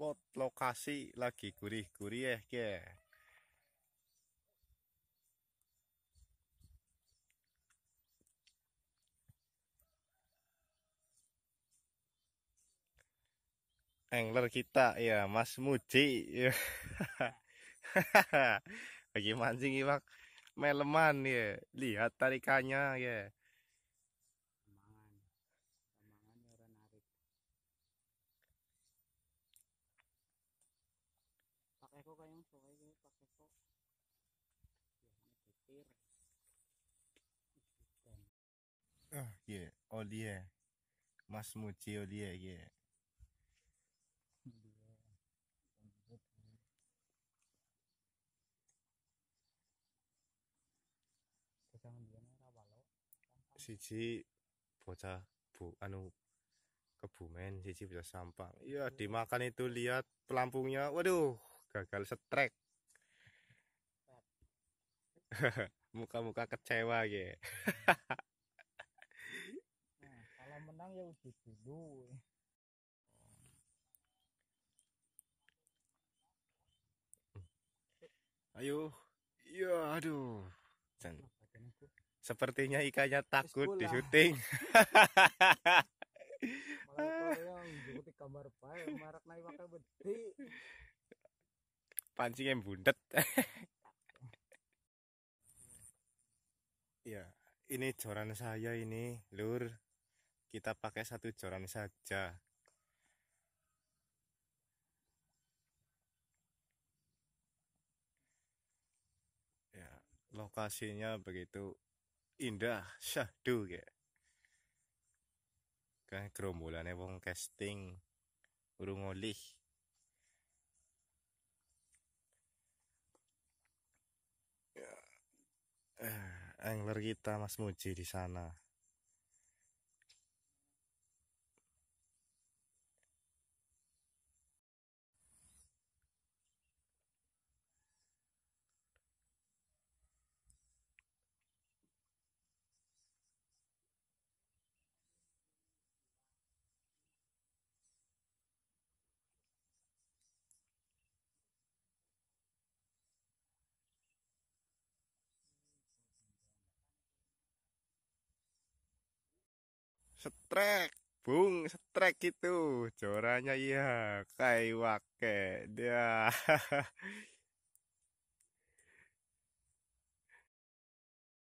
spot lokasi lagi gurih-gurih ya, ya. angler kita ya Mas Muji ya. lagi mancing iwak meleman ya lihat tarikannya ya Ya, ah yeah oh yeah mas muci oh iya siji bocah bu anu kebumen siji bocah sampang iya, iya dimakan itu lihat pelampungnya waduh gagal setrek muka-muka kecewa ya nah, kalau menang ya udah dulu ayo ya aduh Dan, sepertinya ikannya takut di syuting malah marak naik beti pancingnya bundet ya ini joran saya ini lur kita pakai satu joran saja ya lokasinya begitu indah syahdu ya kan gerombolannya wong casting urung olih angler kita Mas Muji di sana. setrek bung setrek itu joranya ya kayak wake dia